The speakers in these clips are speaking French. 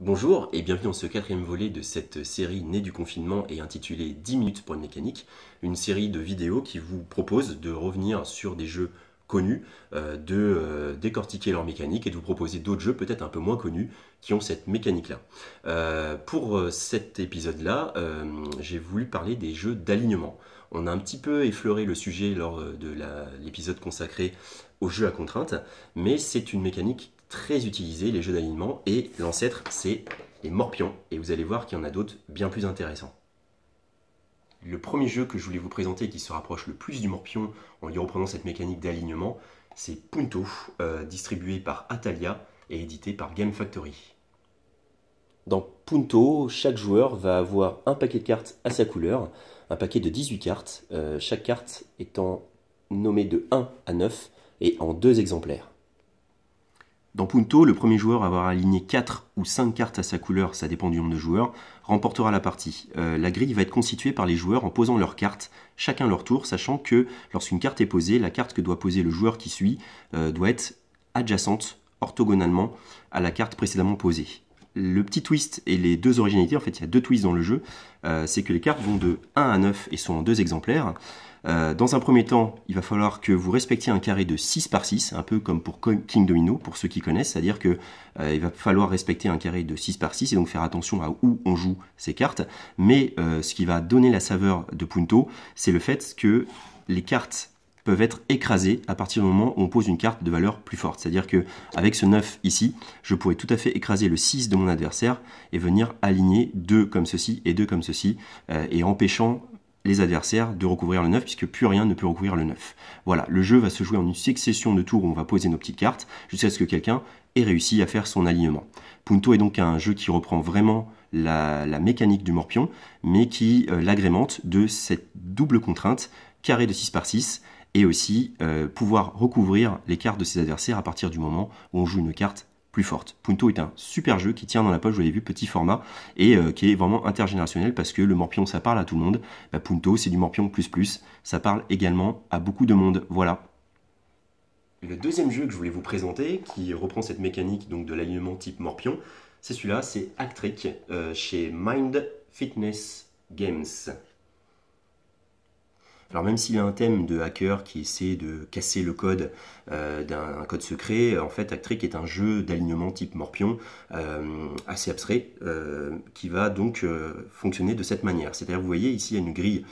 Bonjour et bienvenue dans ce quatrième volet de cette série née du confinement et intitulée 10 minutes pour une mécanique, une série de vidéos qui vous propose de revenir sur des jeux connus, euh, de euh, décortiquer leur mécanique et de vous proposer d'autres jeux peut-être un peu moins connus qui ont cette mécanique-là. Euh, pour cet épisode-là, j'ai voulu parler des jeux d'alignement. On a un petit peu effleuré le sujet lors de l'épisode consacré aux jeux à contraintes, mais c'est une mécanique très utilisés, les jeux d'alignement, et l'ancêtre, c'est les morpions, et vous allez voir qu'il y en a d'autres bien plus intéressants. Le premier jeu que je voulais vous présenter qui se rapproche le plus du morpion en lui reprenant cette mécanique d'alignement, c'est Punto, euh, distribué par Atalia et édité par Game Factory. Dans Punto, chaque joueur va avoir un paquet de cartes à sa couleur, un paquet de 18 cartes, euh, chaque carte étant nommée de 1 à 9 et en deux exemplaires. Dans Punto, le premier joueur à avoir aligné 4 ou 5 cartes à sa couleur, ça dépend du nombre de joueurs, remportera la partie. Euh, la grille va être constituée par les joueurs en posant leurs cartes, chacun leur tour, sachant que lorsqu'une carte est posée, la carte que doit poser le joueur qui suit euh, doit être adjacente orthogonalement à la carte précédemment posée le petit twist et les deux originalités, en fait, il y a deux twists dans le jeu, euh, c'est que les cartes vont de 1 à 9 et sont en deux exemplaires. Euh, dans un premier temps, il va falloir que vous respectiez un carré de 6 par 6, un peu comme pour King Domino, pour ceux qui connaissent, c'est-à-dire que euh, il va falloir respecter un carré de 6 par 6 et donc faire attention à où on joue ces cartes. Mais ce qui va donner la saveur de Punto, c'est le fait que les cartes peuvent être écrasés à partir du moment où on pose une carte de valeur plus forte. C'est-à-dire qu'avec ce 9 ici, je pourrais tout à fait écraser le 6 de mon adversaire et venir aligner 2 comme ceci et 2 comme ceci, euh, et empêchant les adversaires de recouvrir le 9 puisque plus rien ne peut recouvrir le 9. Voilà, le jeu va se jouer en une succession de tours où on va poser nos petites cartes jusqu'à ce que quelqu'un ait réussi à faire son alignement. Punto est donc un jeu qui reprend vraiment la, mécanique du morpion mais qui euh, l'agrémente de cette double contrainte carré de 6 par 6 et aussi euh, pouvoir recouvrir les cartes de ses adversaires à partir du moment où on joue une carte plus forte. Punto est un super jeu qui tient dans la poche, vous l'avez vu, petit format, et euh, qui est vraiment intergénérationnel parce que le morpion, ça parle à tout le monde. Bah, Punto, c'est du morpion plus plus, ça parle également à beaucoup de monde. Voilà. Le deuxième jeu que je voulais vous présenter, qui reprend cette mécanique donc de l'alignement type morpion, c'est celui-là, c'est Actric, euh, chez Mind Fitness Games. Alors même s'il y a un thème de hacker qui essaie de casser le code euh, d'un code secret, en fait Actric est un jeu d'alignement type morpion euh, assez abstrait euh, qui va donc fonctionner de cette manière. C'est-à-dire vous voyez ici il y a une grille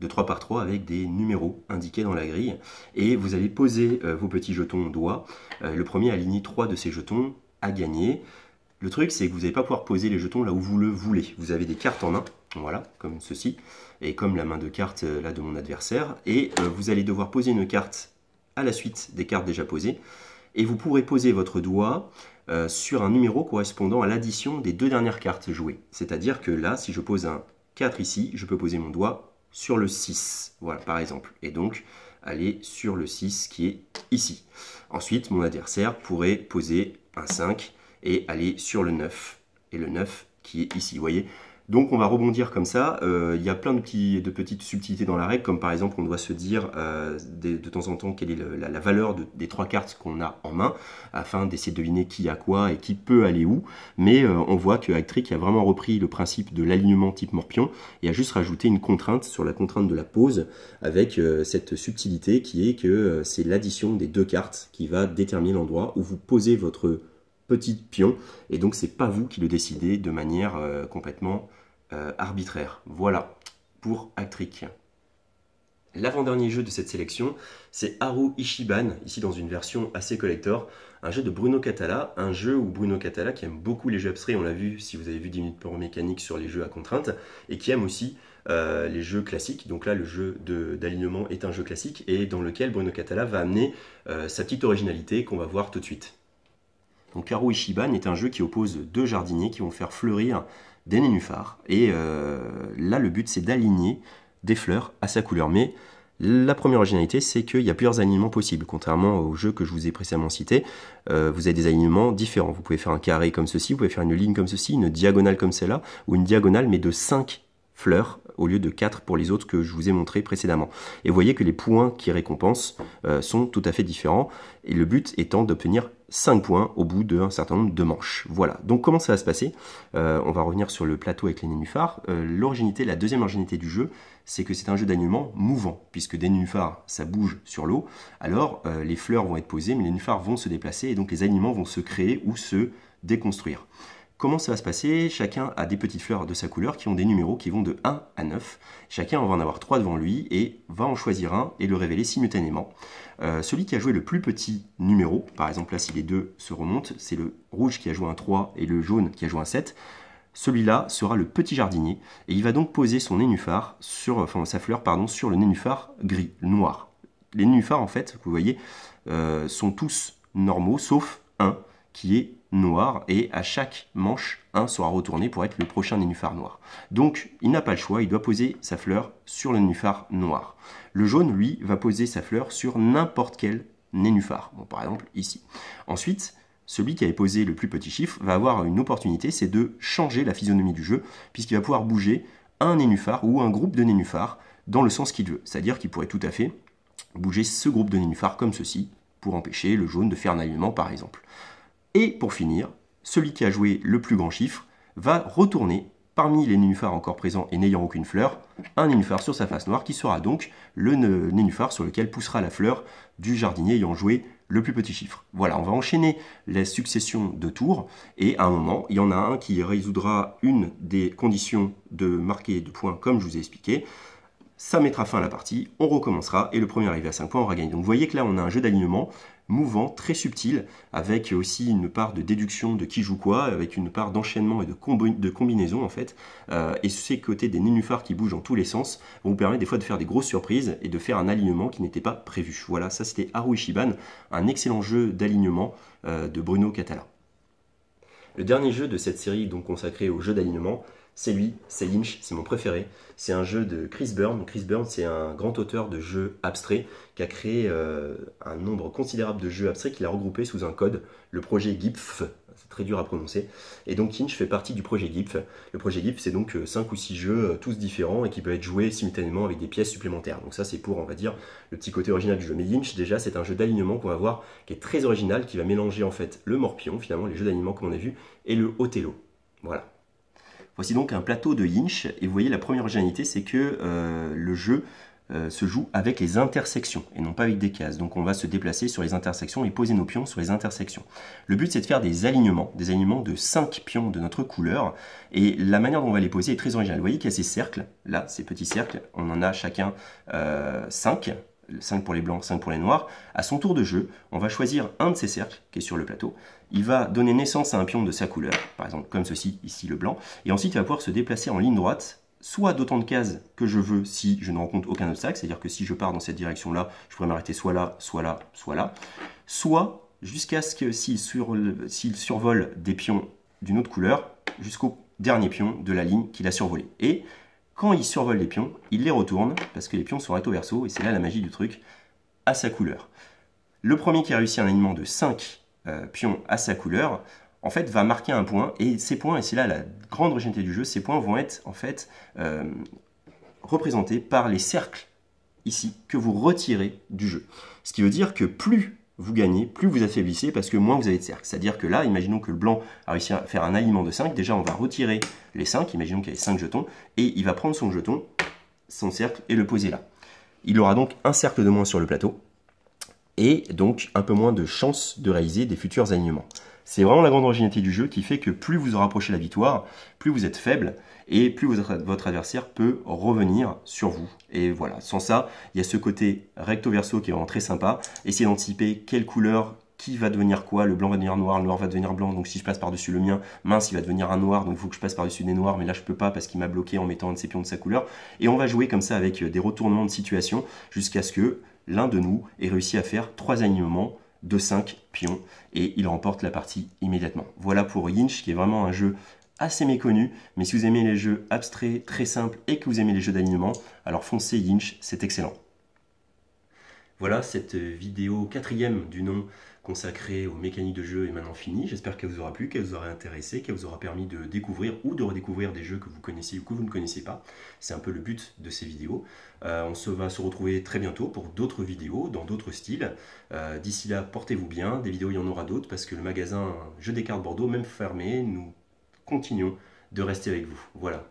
de 3 par 3 avec des numéros indiqués dans la grille et vous allez poser vos petits jetons doigts. le premier aligné aligner 3 de ces jetons à gagner. Le truc c'est que vous n'allez pas pouvoir poser les jetons là où vous le voulez. Vous avez des cartes en main voilà, comme ceci, et comme la main de carte euh, là de mon adversaire. Et euh, vous allez devoir poser une carte à la suite des cartes déjà posées. Et vous pourrez poser votre doigt euh, sur un numéro correspondant à l'addition des deux dernières cartes jouées. C'est-à-dire que là, si je pose un 4 ici, je peux poser mon doigt sur le 6, voilà, par exemple. Et donc, aller sur le 6 qui est ici. Ensuite, mon adversaire pourrait poser un 5 et aller sur le 9, et le 9 qui est ici. Vous voyez, donc on va rebondir comme ça. Euh, il y a plein de, de, petites subtilités dans la règle, comme par exemple on doit se dire euh, de, temps en temps quelle est la, valeur des trois cartes qu'on a en main, afin d'essayer de deviner qui a quoi et qui peut aller où. Mais euh, on voit que Actric a vraiment repris le principe de l'alignement type morpion et a juste rajouté une contrainte sur la contrainte de la pose, avec cette subtilité qui est que c'est l'addition des deux cartes qui va déterminer l'endroit où vous posez votre petit pion, et donc c'est pas vous qui le décidez de manière complètement euh, arbitraire. Voilà, pour Actric. L'avant-dernier jeu de cette sélection, c'est Haru Ishiban, ici dans une version assez collector, un jeu de Bruno Catala, un jeu où Bruno Catala, qui aime beaucoup les jeux abstraits, on l'a vu si vous avez vu 10 minutes pour mécanique sur les jeux à contraintes, et qui aime aussi euh, les jeux classiques. Donc là, le jeu d'alignement est un jeu classique, et dans lequel Bruno Catala va amener euh, sa petite originalité qu'on va voir tout de suite. Donc Haru Ishiban est un jeu qui oppose deux jardiniers qui vont faire fleurir des nénuphars. Et euh, là, le but, c'est d'aligner des fleurs à sa couleur. Mais la première originalité, c'est qu'il y a plusieurs alignements possibles. Contrairement au jeu que je vous ai précédemment cité, euh, vous avez des alignements différents. Vous pouvez faire un carré comme ceci, vous pouvez faire une ligne comme ceci, une diagonale comme celle-là, ou une diagonale mais de 5 fleurs au lieu de 4 pour les autres que je vous ai montré précédemment. Et vous voyez que les points qui récompensent euh, sont tout à fait différents, et le but étant d'obtenir 5 points au bout d'un certain nombre de manches. Voilà, donc comment ça va se passer euh, On va revenir sur le plateau avec les nénuphars. Euh, L'originité, la deuxième originité du jeu, c'est que c'est un jeu d'alignement mouvant, puisque des nénuphars, ça bouge sur l'eau, alors euh, les fleurs vont être posées, mais les nénuphars vont se déplacer, et donc les animaux vont se créer ou se déconstruire. Comment ça va se passer Chacun a des petites fleurs de sa couleur qui ont des numéros qui vont de 1 à 9. Chacun en va en avoir 3 devant lui et va en choisir un et le révéler simultanément. Euh, celui qui a joué le plus petit numéro, par exemple là si les deux se remontent, c'est le rouge qui a joué un 3 et le jaune qui a joué un 7, celui-là sera le petit jardinier et il va donc poser son nénuphar sur, euh, sa fleur pardon, sur le nénuphar gris, noir. Les nénuphars en fait, vous voyez, euh, sont tous normaux sauf un qui est noir et à chaque manche, un sera retourné pour être le prochain nénuphar noir. Donc il n'a pas le choix, il doit poser sa fleur sur le nénuphar noir. Le jaune, lui, va poser sa fleur sur n'importe quel nénuphar, par exemple ici. Ensuite, celui qui avait posé le plus petit chiffre va avoir une opportunité, c'est de changer la physionomie du jeu, puisqu'il va pouvoir bouger un nénuphar ou un groupe de nénuphars dans le sens qu'il veut. C'est-à-dire qu'il pourrait tout à fait bouger ce groupe de nénuphars comme ceci, pour empêcher le jaune de faire un alignement par exemple. Et pour finir, celui qui a joué le plus grand chiffre va retourner parmi les nénuphars encore présents et n'ayant aucune fleur, un nénuphar sur sa face noire qui sera donc le nénuphar sur lequel poussera la fleur du jardinier ayant joué le plus petit chiffre. Voilà, on va enchaîner la succession de tours et à un moment, il y en a un qui résoudra une des conditions de marquer de points comme je vous ai expliqué ça mettra fin à la partie, on recommencera et le premier arrivé à 5 points aura gagné. Donc vous voyez que là on a un jeu d'alignement mouvant, très subtil, avec aussi une part de déduction de qui joue quoi, avec une part d'enchaînement et de, combinaison en fait. Euh, et ces côtés des nénuphars qui bougent dans tous les sens vont vous permettre des fois de faire des grosses surprises et de faire un alignement qui n'était pas prévu. Voilà, ça c'était Haru un excellent jeu d'alignement euh, de Bruno Catala. Le dernier jeu de cette série donc consacré au jeu d'alignement, c'est lui, c'est Inch, c'est mon préféré. C'est un jeu de Chris Byrne. Chris Byrne, c'est un grand auteur de jeux abstraits qui a créé euh, un nombre considérable de jeux abstraits qu'il a regroupés sous un code, le projet GIPF. C'est très dur à prononcer. Et donc inch fait partie du projet GIPF. Le projet GIPF, c'est donc 5 euh, ou 6 jeux, euh, tous différents, et qui peuvent être joués simultanément avec des pièces supplémentaires. Donc ça, c'est pour, on va dire, le petit côté original du jeu. Mais Inch déjà, c'est un jeu d'alignement qu'on va voir qui est très original, qui va mélanger en fait le morpion, finalement, les jeux d'alignement comme on a vu, et le Othello. Voilà. Voici donc un plateau de Yinch, et vous voyez la première originalité, c'est que euh, le jeu euh, se joue avec les intersections, et non pas avec des cases. Donc on va se déplacer sur les intersections et poser nos pions sur les intersections. Le but c'est de faire des alignements, des alignements de 5 pions de notre couleur, et la manière dont on va les poser est très originale. Vous voyez qu'il y a ces cercles, là, ces petits cercles, on en a chacun 5, euh, 5 pour les blancs, 5 pour les noirs. À son tour de jeu, on va choisir un de ces cercles qui est sur le plateau. Il va donner naissance à un pion de sa couleur, par exemple comme ceci, ici le blanc. Et ensuite, il va pouvoir se déplacer en ligne droite, soit d'autant de cases que je veux si je ne rencontre aucun obstacle, c'est-à-dire que si je pars dans cette direction-là, je pourrais m'arrêter soit là, soit là, soit là, soit jusqu'à ce que s'il sur, survole des pions d'une autre couleur, jusqu'au dernier pion de la ligne qu'il a survolé. Et quand il survole les pions, il les retourne, parce que les pions sont recto verso, et c'est là la magie du truc, à sa couleur. Le premier qui a réussi un alignement de 5 euh, pions à sa couleur, en fait, va marquer un point, et ces points, et c'est là la grande originalité du jeu, ces points vont être, en fait, euh, représentés par les cercles, ici, que vous retirez du jeu. Ce qui veut dire que plus vous gagnez, plus vous affaiblissez parce que moins vous avez de cercle. C'est-à-dire que là, imaginons que le blanc a réussi à faire un alignement de 5, déjà on va retirer les 5, imaginons qu'il y ait 5 jetons, et il va prendre son jeton, son cercle, et le poser là. Il aura donc un cercle de moins sur le plateau, et donc un peu moins de chances de réaliser des futurs alignements. C'est vraiment la grande originalité du jeu qui fait que plus vous rapprochez la victoire, plus vous êtes faible et plus votre adversaire peut revenir sur vous. Et voilà, sans ça, il y a ce côté recto verso qui est vraiment très sympa. Essayez d'anticiper quelle couleur, qui va devenir quoi, le blanc va devenir noir, le noir va devenir blanc, donc si je passe par-dessus le mien, mince, il va devenir un noir, donc il faut que je passe par-dessus des noirs, mais là je peux pas parce qu'il m'a bloqué en mettant un de ses pions de sa couleur. Et on va jouer comme ça avec des retournements de situation jusqu'à ce que l'un de nous ait réussi à faire trois alignements de 5 pions et il remporte la partie immédiatement. Voilà pour Yinch qui est vraiment un jeu assez méconnu, mais si vous aimez les jeux abstraits, très simples et que vous aimez les jeux d'alignement, alors foncez Yinch, c'est excellent. Voilà cette vidéo quatrième du nom consacrée aux mécaniques de jeu est maintenant finie. J'espère qu'elle vous aura plu, qu'elle vous aura intéressé, qu'elle vous aura permis de découvrir ou de redécouvrir des jeux que vous connaissez ou que vous ne connaissez pas. C'est un peu le but de ces vidéos. Euh, on se va se retrouver très bientôt pour d'autres vidéos dans d'autres styles. Euh, d'ici là, portez-vous bien. Des vidéos, il y en aura d'autres parce que le magasin Jeux des cartes Bordeaux, même fermé, nous continuons de rester avec vous. Voilà.